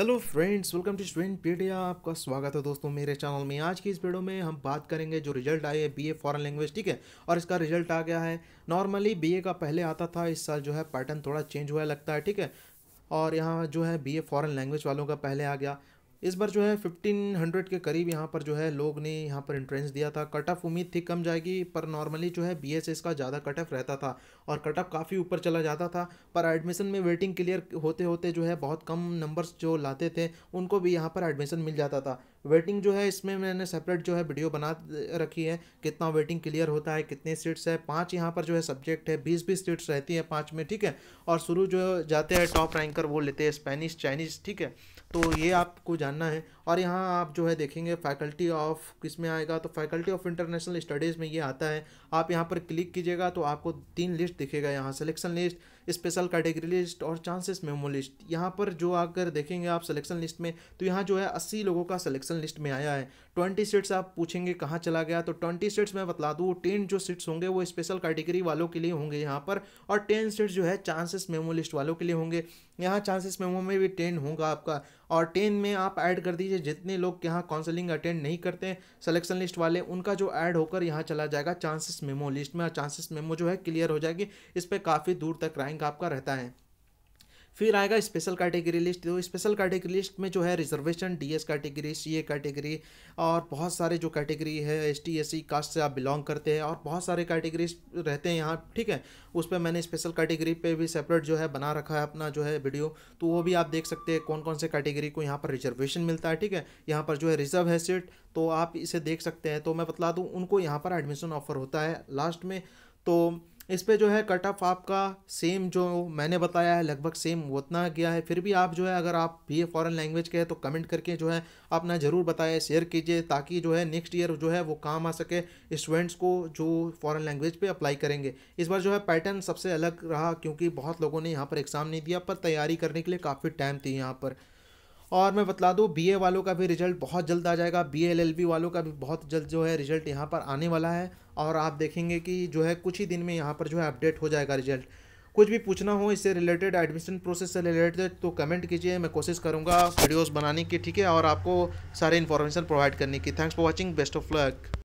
hello friends welcome to studentpedia आपका स्वागत है दोस्तों मेरे चैनल में आज की इस वीडियो में हम बात करेंगे जो रिजल्ट आए है बीए फॉरेन लैंग्वेज ठीक है और इसका रिजल्ट आ गया है नॉर्मली बीए का पहले आता था इस साल जो है पैटर्न थोड़ा चेंज हुआ लगता है ठीक है और यहाँ जो है बी फॉरेन लैंग्वेज वालों का पहले आ गया इस बार जो है 1500 के करीब यहाँ पर जो है लोग ने यहाँ पर एंट्रेंस दिया था कट ऑफ उम्मीद थी कम जाएगी पर नॉर्मली जो है बी का ज़्यादा कट ऑफ रहता था और कट ऑफ काफ़ी ऊपर चला जाता था पर एडमिशन में वेटिंग क्लियर होते होते जो है बहुत कम नंबर्स जो लाते थे उनको भी यहाँ पर एडमिशन मिल जाता था वेटिंग जो है इसमें मैंने सेपरेट जो है वीडियो बना रखी है कितना वेटिंग क्लियर होता है कितने सीट्स है पाँच यहाँ पर जो है सब्जेक्ट है बीस बीस सीट्स रहती है पाँच में ठीक है और शुरू जो जाते हैं टॉप रैंकर वो लेते हैं स्पेनिश चाइनीज़ ठीक है तो ये आपको जानना है और यहाँ आप जो है देखेंगे फैकल्टी ऑफ किस में आएगा तो फैकल्टी ऑफ इंटरनेशनल स्टडीज़ में ये आता है आप यहाँ पर क्लिक कीजिएगा तो आपको तीन लिस्ट दिखेगा यहाँ selection list special category list और चांसेस मेमो लिस्ट यहाँ पर जो अगर देखेंगे आप सिलेक्शन लिस्ट में तो यहाँ जो है अस्सी लोगों का सिलेक्शन सिलेक्शन लिस्ट में आया है ट्वेंटी सीट्स आप पूछेंगे कहाँ चला गया तो ट्वेंटी सीट्स मैं बता दूँ टेन जो सीट्स होंगे वो स्पेशल कैटेगरी वालों के लिए होंगे यहाँ पर और टेन सीट्स जो है चांसेस मेमो लिस्ट वालों के लिए होंगे यहाँ चांसेस मेमो में भी टेन होगा आपका और टेन में आप ऐड कर दीजिए जितने लोग यहाँ काउंसलिंग अटेंड नहीं करते हैं सिलेक्शन लिस्ट वाले उनका जो ऐड होकर यहाँ चला जाएगा चांसेस मेमो लिस्ट में और चांसेस मेमो जो है क्लियर हो जाएगी इस पर काफ़ी दूर तक रैंक आपका रहता है फिर आएगा स्पेशल कैटेगरी लिस्ट तो स्पेशल कैटेगरी लिस्ट में जो है reservation DS category CA category और बहुत सारे जो कैटेगरी है S T S C caste से आप बिलोंग करते हैं और बहुत सारे कैटेगरी रहते हैं यहाँ ठीक है उस पर मैंने स्पेशल कैटेगरी पे भी सेपरेट जो है बना रखा है अपना जो है वीडियो तो वो भी आप देख सकते हैं कौन कौन से कैटेगरी को यहाँ पर रिजर्वेशन मिलता है ठीक है यहाँ पर जो है रिजर्व है सीट तो आप इसे देख सकते हैं तो मैं बतला दूँ उनको यहाँ पर एडमिशन ऑफर होता है लास्ट में तो इस पर जो है कट ऑफ आपका सेम जो मैंने बताया है लगभग सेम उतना गया है फिर भी आप जो है अगर आप बी ए फॉरन लैंग्वेज के हैं तो कमेंट करके जो है अपना ज़रूर बताएं शेयर कीजिए ताकि जो है नेक्स्ट ईयर जो है वो काम आ सके स्टूडेंट्स को जो फॉरेन लैंग्वेज पे अप्लाई करेंगे इस बार जो है पैटर्न सबसे अलग रहा क्योंकि बहुत लोगों ने यहाँ पर एग्ज़ाम नहीं दिया पर तैयारी करने के लिए काफ़ी टाइम थी यहाँ पर और मैं बता दूँ बी वालों का भी रिजल्ट बहुत जल्द आ जाएगा बी एल वालों का भी बहुत जल्द जो है रिजल्ट यहाँ पर आने वाला है और आप देखेंगे कि जो है कुछ ही दिन में यहाँ पर जो है अपडेट हो जाएगा रिजल्ट कुछ भी पूछना हो इससे रिलेटेड एडमिशन प्रोसेस से रिलेटेड तो कमेंट कीजिए मैं कोशिश करूँगा वीडियोस बनाने की ठीक है और आपको सारे इन्फॉर्मेशन प्रोवाइड करने की thanks for watching best of luck